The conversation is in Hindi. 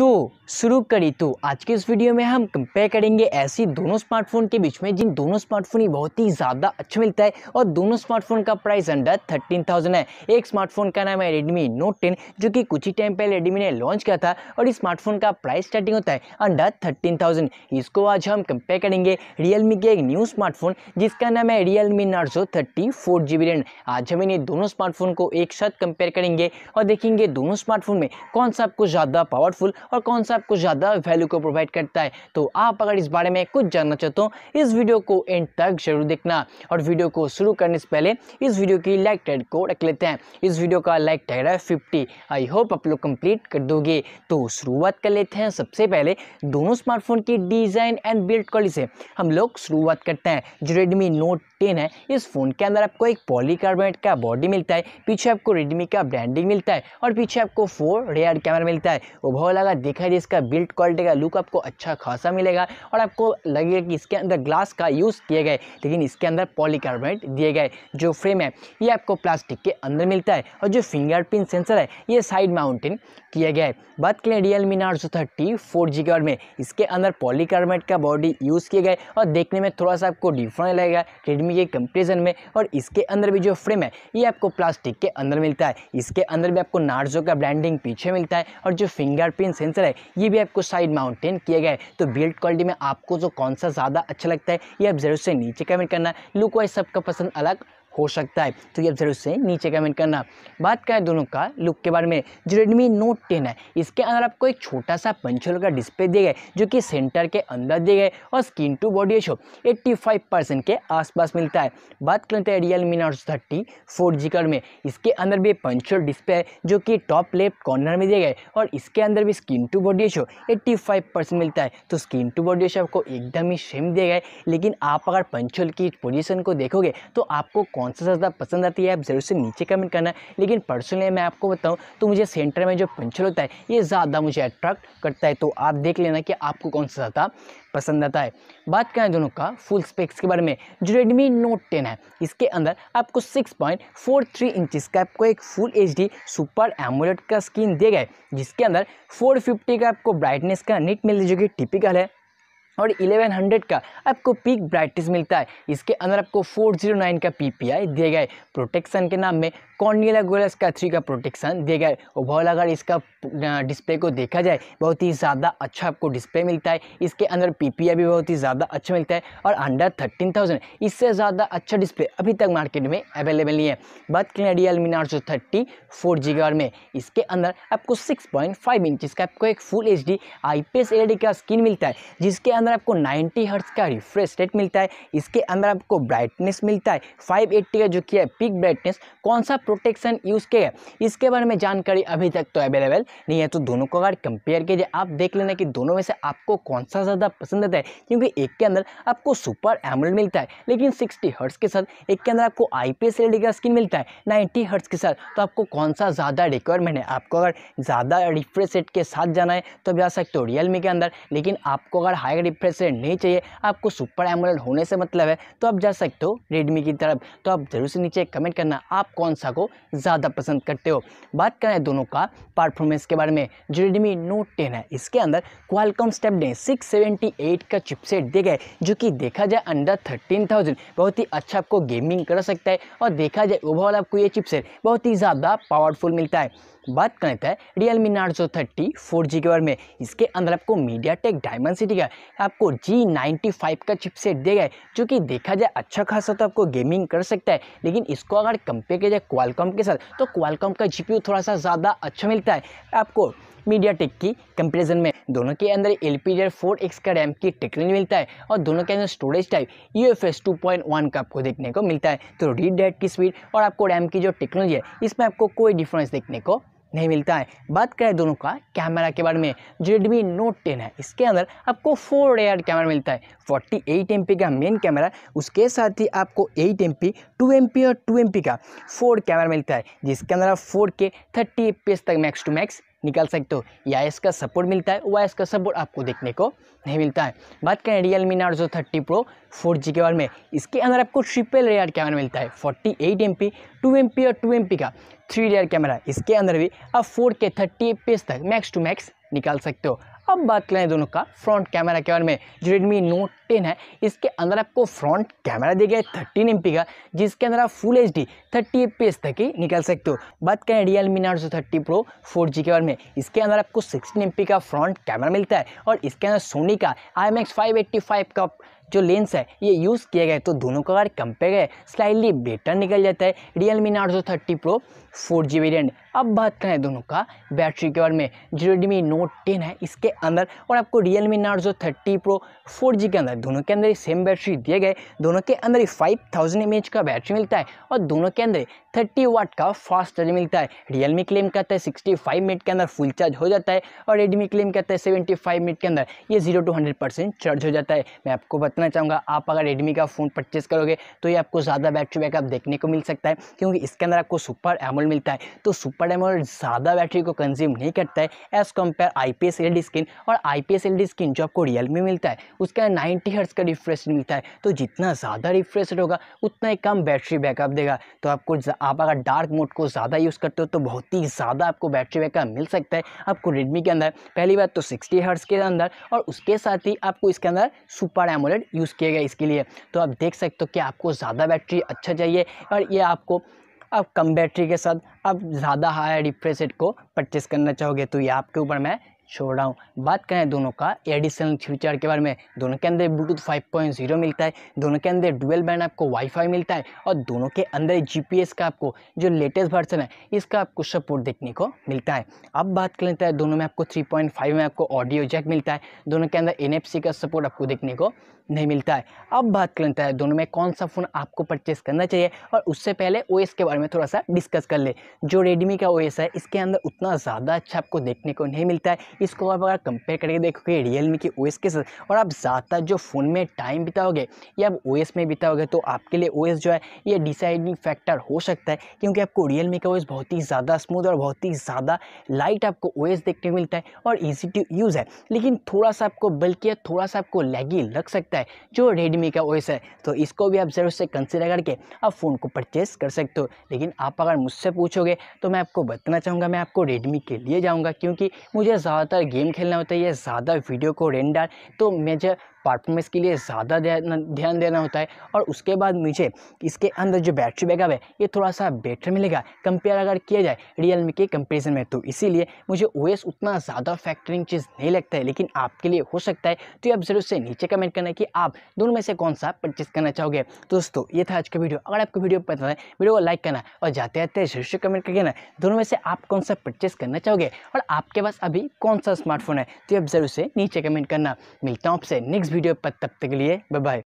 तो शुरू करें तो आज के इस वीडियो में हम कंपेयर करेंगे ऐसी दोनों स्मार्टफोन के बीच में जिन दोनों स्मार्टफोन ही बहुत ही ज़्यादा अच्छा मिलता है और दोनों स्मार्टफोन का प्राइस अंडर थर्टीन थाउजेंड है एक स्मार्टफोन का नाम है रेडमी नोट टेन जो कि कुछ ही टाइम पहले रेडमी ने लॉन्च किया था और इस स्मार्टफोन का प्राइस स्टार्टिंग होता है अंडर थर्टीन थाउजेंड इसको आज हम कंपेयर करेंगे रियलमी के एक न्यू स्मार्टफोन जिसका नाम है Realme Narzo thirty four G बी आज हम इन्हें दोनों स्मार्टफोन को एक साथ कंपेयर करेंगे और देखेंगे दोनों स्मार्टफोन में कौन सा आपको ज़्यादा पावरफुल और कौन सा आपको ज़्यादा वैल्यू को प्रोवाइड करता है तो आप अगर इस बारे में कुछ जानना चाहते हो इस वीडियो को एंड तक जरूर देखना और वीडियो को शुरू करने से पहले इस वीडियो की लाइक टैग को रख लेते हैं इस वीडियो का लाइक टैग है फिफ्टी आई होप आप लोग कंप्लीट कर दोगे तो शुरुआत कर लेते हैं सबसे पहले दोनों स्मार्टफोन की डिज़ाइन एंड बिल्ड क्वालिटी से हम लोग शुरुआत करते हैं जो रेडमी नोट फिफ्टीन है इस फ़ोन के अंदर आपको एक पॉलीकार्बोनेट का बॉडी मिलता है पीछे आपको रेडमी का ब्रांडिंग मिलता है और पीछे आपको फोर रेयर कैमरा मिलता है ओवरऑल अगर देखा जाए इसका बिल्ड क्वालिटी का लुक आपको अच्छा खासा मिलेगा और आपको लगेगा कि इसके अंदर ग्लास का यूज़ किया गया लेकिन इसके अंदर पॉलीकार्बोनेट दिए गए जो फ्रेम है ये आपको प्लास्टिक के अंदर मिलता है और जो फिंगरप्रिंट सेंसर है ये साइड माउंटेन किया गया है बात करें Realme Narzo thirty four G में इसके अंदर पॉलीकार्बोनेट का बॉडी यूज़ किया गया और देखने में थोड़ा सा आपको डिफरेंट लगेगा रेडमी में ये कंपेरिजन में और इसके अंदर भी जो फ्रेम है ये आपको प्लास्टिक के अंदर मिलता है इसके अंदर भी आपको नार्जो का ब्रांडिंग पीछे मिलता है और जो फिंगरप्रिंट सेंसर है ये भी आपको साइड माउंटेन किया गया है तो बिल्ड क्वालिटी में आपको जो कौन सा ज़्यादा अच्छा लगता है ये आप जरूर से नीचे कमेंट करना लुक वाइज सबका पसंद अलग हो सकता है तो ये जरूर से नीचे कमेंट करना बात करें दोनों का लुक के बारे में जो रेडमी नोट टेन है इसके अंदर आपको एक छोटा सा पंचोल का डिस्प्ले दिया गया जो कि सेंटर के अंदर दिया गया और screen to body ratio eighty five percent के आसपास मिलता है बात करें हैं Realme note thirty four G कर में इसके अंदर भी पंचोल डिस्प्ले है जो कि टॉप लेफ्ट कॉर्नर में दिया गया और इसके अंदर भी screen to body ratio eighty five percent मिलता है तो स्क्रीन टू बॉडी रेशो आपको एकदम ही सेम दिया गया लेकिन आप अगर पंचोल की पोजिशन को देखोगे तो आपको कौन सा ज़्यादा पसंद आती है आप ज़रूर से नीचे कमेंट करना लेकिन पर्सनली मैं आपको बताऊँ तो मुझे सेंटर में जो पंचर होता है ये ज़्यादा मुझे अट्रैक्ट करता है तो आप देख लेना कि आपको कौन सा ज़्यादा पसंद आता है बात करें दोनों का फुल स्पेक्स के बारे में जो रेडमी नोट टेन है इसके अंदर आपको सिक्स पॉइंट फोर थ्री का आपको एक full H D super AMOLED का स्क्रीन दिया गया है जिसके अंदर फोर फिफ्टी का आपको ब्राइटनेस का नेट मिल जो कि टिपिकल है और 1100 का आपको पीक ब्राइटनेस मिलता है इसके अंदर आपको 409 का पीपीआई दिया गया है प्रोटेक्शन के नाम में कॉर्नियला गोलस का थ्री का प्रोटेक्शन दिया गया है ओवरऑल अगर इसका डिस्प्ले को देखा जाए बहुत ही ज़्यादा अच्छा आपको डिस्प्ले मिलता है इसके अंदर पी भी बहुत ही ज़्यादा अच्छा मिलता है और अंडर थर्टीन थाउजेंड इससे ज़्यादा अच्छा डिस्प्ले अभी तक मार्केट में अवेलेबल नहीं है बात करें Realme Narzo thirty four G में इसके अंदर आपको सिक्स पॉइंट फाइव इंच का आपको एक full H D I P S L का स्क्रीन मिलता है जिसके अंदर अंदर आपको 90 हर्ट्स का रिफ्रेश रेट मिलता है इसके अंदर आपको ब्राइटनेस मिलता है 580 का जो किया है पिक ब्राइटनेस कौन सा प्रोटेक्शन यूज़ किया है इसके बारे में जानकारी अभी तक तो अवेलेबल नहीं है तो दोनों को अगर कंपेयर कीजिए आप देख लेना कि दोनों में से आपको कौन सा ज़्यादा पसंद आता है क्योंकि एक के अंदर आपको सुपर एमोलेड मिलता है लेकिन सिक्सटी हर्ट्स के साथ एक के अंदर आपको आई पी का स्क्रीन मिलता है नाइन्टी हर्ट्स के साथ तो आपको कौन सा ज़्यादा रिक्वायरमेंट है आपको अगर ज़्यादा रिफ्रेश रेट के साथ जाना है तो भी आ सकते हो रियलमी के अंदर लेकिन आपको अगर हाई रेट नहीं चाहिए आपको सुपर एमोलेड होने से मतलब है तो आप जा सकते हो रेडमी की तरफ तो आप ज़रूर से नीचे कमेंट करना आप कौन सा को ज़्यादा पसंद करते हो बात करें दोनों का परफॉर्मेंस के बारे में जो रेडमी नोट टेन है इसके अंदर क्वालकॉम स्टेप स्टेपडे 678 का चिपसेट दे गए जो कि देखा जाए अंडर 13,000 बहुत ही अच्छा आपको गेमिंग कर सकता है और देखा जाए ओवरऑल आपको ये चिपसेट बहुत ही ज़्यादा पावरफुल मिलता है बात करें तो Realme Narzo thirty four G के बारे में इसके अंदर आपको मीडिया टेक डायमंड सिटी का आपको जी नाइन्टी फाइव का चिपसेट दिया गया है जो कि देखा जाए अच्छा खासा तो आपको गेमिंग कर सकता है लेकिन इसको अगर कंपेयर किया जाए क्वालकॉम के साथ तो क्वालकॉम का जी थोड़ा सा ज़्यादा अच्छा मिलता है आपको मीडिया टेक की कंपेरिजन में दोनों के अंदर L P D four X का रैम की टेक्निक मिलता है और दोनों के अंदर storage type U F S two point one का आपको देखने को मिलता है तो रीड डेट की स्पीड और आपको रैम की जो टेक्नोलॉजी है इसमें आपको कोई डिफरेंस देखने को नहीं मिलता है बात करें दोनों का कैमरा के बारे में रेडमी नोट टेन है इसके अंदर आपको फोर रेयर कैमरा मिलता है फोर्टी एट एम का मेन कैमरा उसके साथ ही आपको eight M P two M P और टू एम पी का फोर कैमरा मिलता है जिसके अंदर आप फोर के थर्टी एफ तक मैक्स टू मैक्स निकाल सकते हो या इसका सपोर्ट मिलता है वाई का सपोर्ट आपको देखने को नहीं मिलता है बात करें Realme Narzo thirty pro four G के बारे में इसके अंदर आपको ट्रिपल रेयर कैमरा मिलता है forty eight M P two M P और टू एम पी का थ्री रेयर कैमरा इसके अंदर भी आप फोर के थर्टी एफ तक मैक्स टू मैक्स निकाल सकते हो अब बात करें दोनों का फ्रंट कैमरा के बारे में जो रेडमी नोट टेन है इसके अंदर आपको फ्रंट कैमरा दिया गया है थर्टीन एम का जिसके अंदर आप full H D thirty F तक ही निकल सकते हो बात करें रियल मी नाट जो थर्टी प्रो फोर जी के बारे में इसके अंदर आपको सिक्सटीन एम का फ्रंट कैमरा मिलता है और इसके अंदर सोनी का I M X five eighty five का जो लेंस है ये यूज़ किया गया तो दोनों का अगर कंपेयर है स्लाइडली बेटर निकल जाता है रियल मी जो thirty pro four G variant अब बात करें दोनों का बैटरी के बारे में जो रेडमी नोट टेन है इसके अंदर और आपको रियल मी जो थर्टी प्रो फोर जी के अंदर दोनों के अंदर ही सेम बैटरी दिए गए दोनों के अंदर ही फाइव थाउजेंड एम एच का बैटरी मिलता है और दोनों के अंदर थर्टी वाट का फास्ट चार्ज मिलता है रियलमी क्लेम करता है सिक्सटी फाइव मिनट के अंदर फुल चार्ज हो जाता है और रेडमी क्लेम करता है सेवेंटी फाइव मिनट के अंदर ये zero to hundred percent charge हो जाता है मैं आपको बता करना चाहूँगा आप अगर रेडमी का फ़ोन परचेस करोगे तो ये आपको ज़्यादा बैटरी बैकअप देखने को मिल सकता है क्योंकि इसके अंदर आपको सुपर एमोल मिलता है तो सुपर एमोल ज़्यादा बैटरी को कंज्यूम नहीं करता है as compare I P S L screen और I P S L screen जो आपको रियल मिलता है उसके अंदर नाइन्टी हर्ट्स का रिफ्रेश मिलता है तो जितना ज़्यादा रिफ्रेश होगा उतना ही कम बैटरी बैकअप देगा तो आपको आप अगर डार्क मोड को ज़्यादा यूज़ करते हो तो बहुत ही ज़्यादा आपको बैटरी बैकअप मिल सकता है आपको रेडमी के अंदर पहली बात तो सिक्सटी हर्ट्स के अंदर और उसके साथ ही आपको इसके अंदर सुपर एमोलेड यूज़ किया गया इसके लिए तो आप देख सकते हो कि आपको ज़्यादा बैटरी अच्छा चाहिए और ये आपको अब कम बैटरी के साथ अब ज़्यादा हाई रिफ्रेश को परचेस करना चाहोगे तो ये आपके ऊपर मैं छोड़ रहा हूँ बात करें दोनों का एडिशनल फ्यूचर के बारे में दोनों के अंदर ब्लूटूथ 5.0 मिलता है दोनों के अंदर डुअल बैंड आपको वाईफाई मिलता है और दोनों के अंदर जीपीएस का आपको जो लेटेस्ट वर्जन है इसका आपको सपोर्ट देखने को मिलता है अब बात कर लेते हैं तो दोनों में आपको 3.5 में आपको ऑडियो जैक मिलता है दोनों के अंदर एन का सपोर्ट आपको देखने को नहीं मिलता है अब बात करता तो है दोनों में कौन सा फ़ोन आपको परचेस करना चाहिए और उससे पहले ओ के बारे में थोड़ा सा डिस्कस कर ले जो रेडमी का ओ है इसके अंदर उतना ज़्यादा अच्छा आपको देखने को नहीं मिलता है इसको आप अगर कंपेयर करके देखोगे रियलमी के ओ के साथ और आप ज़्यादा जो फ़ोन में टाइम बिताओगे या आप ओ में बिताओगे तो आपके लिए ओ जो है ये डिसाइडिंग फैक्टर हो सकता है क्योंकि आपको रियलमी का ओ बहुत ही ज़्यादा स्मूथ और बहुत ही ज़्यादा लाइट आपको ओ देखने को मिलता है और ईजी टू यूज़ है लेकिन थोड़ा सा आपको बल्कि थोड़ा सा आपको लैगी लग सकता है है जो रेडमी का ओएस है तो इसको भी आप ज़रूर से कंसिडर करके आप फ़ोन को परचेस कर सकते हो लेकिन आप अगर मुझसे पूछोगे तो मैं आपको बताना चाहूँगा मैं आपको रेडमी के लिए जाऊँगा क्योंकि मुझे ज़्यादातर गेम खेलना होता है या ज़्यादा वीडियो को रेंडर तो मुझे परफॉर्मेंस के लिए ज़्यादा ध्यान देना होता है और उसके बाद मुझे इसके अंदर जो बैटरी बैकअप है ये थोड़ा सा बेटर मिलेगा कंपेयर अगर किया जाए रियलमी के कंपेरिजन में तो इसीलिए मुझे ओ उतना ज़्यादा फैक्टरिंग चीज़ नहीं लगता है लेकिन आपके लिए हो सकता है तो ये आप ज़रूर से नीचे कमेंट करना कि आप दोनों में से कौन सा परचेज़ करना चाहोगे दोस्तों ये था आज का वीडियो अगर आपको वीडियो पसंद है वीडियो को लाइक करना और जाते जाते जरूर से कमेंट करके ना दोनों में से आप कौन सा परचेज़ करना चाहोगे और आपके पास अभी कौन सा स्मार्टफोन है तो आप ज़रूर से नीचे कमेंट करना मिलता हूँ आपसे नेक्स्ट वीडियो पर तब तक के लिए बाय बाय